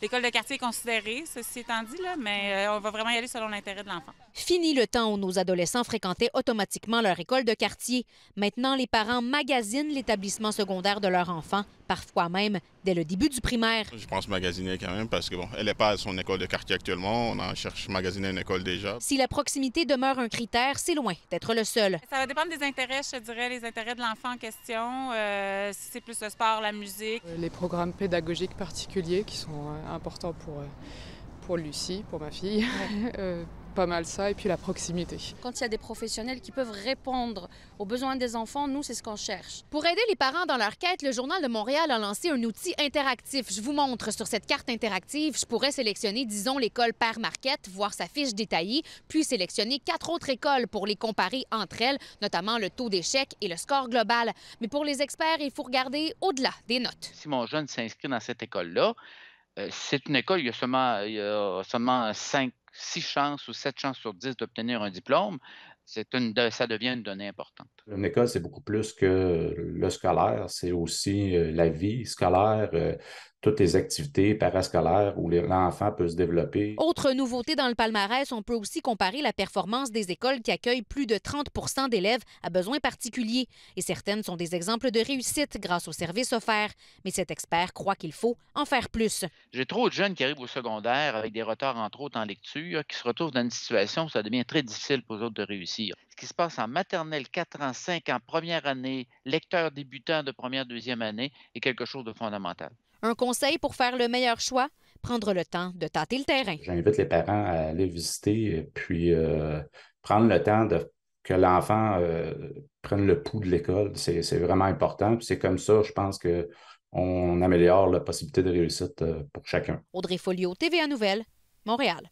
L'école de quartier est considérée, ceci étant dit, là, mais euh, on va vraiment y aller selon l'intérêt de l'enfant. Fini le temps où nos adolescents fréquentaient automatiquement leur école de quartier. Maintenant, les parents magasinent l'établissement secondaire de leur enfant, parfois même dès le début du primaire. Je pense magasiner quand même parce que bon, elle n'est pas à son école de quartier actuellement. On en cherche magasiner une école déjà. Si la proximité demeure un critère, c'est loin d'être le seul. Ça va dépendre des intérêts, je dirais, les intérêts de l'enfant en question. Euh, si c'est plus le sport, la musique. Euh, les programmes pédagogiques particuliers qui sont important pour, euh, pour Lucie, pour ma fille. Euh, pas mal ça et puis la proximité. Quand il y a des professionnels qui peuvent répondre aux besoins des enfants, nous, c'est ce qu'on cherche. Pour aider les parents dans leur quête, le Journal de Montréal a lancé un outil interactif. Je vous montre sur cette carte interactive, je pourrais sélectionner, disons, l'école Père Marquette, voir sa fiche détaillée, puis sélectionner quatre autres écoles pour les comparer entre elles, notamment le taux d'échec et le score global. Mais pour les experts, il faut regarder au-delà des notes. Si mon jeune s'inscrit dans cette école-là, euh, c'est une école, il y a seulement, il 5, 6 chances ou 7 chances sur 10 d'obtenir un diplôme. C'est une, ça devient une donnée importante. Une école, c'est beaucoup plus que le scolaire, c'est aussi euh, la vie scolaire, euh, toutes les activités parascolaires où l'enfant peut se développer. Autre nouveauté dans le palmarès, on peut aussi comparer la performance des écoles qui accueillent plus de 30 d'élèves à besoins particuliers. Et certaines sont des exemples de réussite grâce aux services offerts. Mais cet expert croit qu'il faut en faire plus. J'ai trop de jeunes qui arrivent au secondaire avec des retards, entre autres, en lecture, qui se retrouvent dans une situation où ça devient très difficile pour eux autres de réussir qui se passe en maternelle 4 ans, 5 ans, première année, lecteur débutant de première, deuxième année, est quelque chose de fondamental. Un conseil pour faire le meilleur choix? Prendre le temps de tâter le terrain. J'invite les parents à aller visiter, puis euh, prendre le temps de que l'enfant euh, prenne le pouls de l'école. C'est, vraiment important. c'est comme ça, je pense que on améliore la possibilité de réussite euh, pour chacun. Audrey Folio, TVA Nouvelle, Montréal.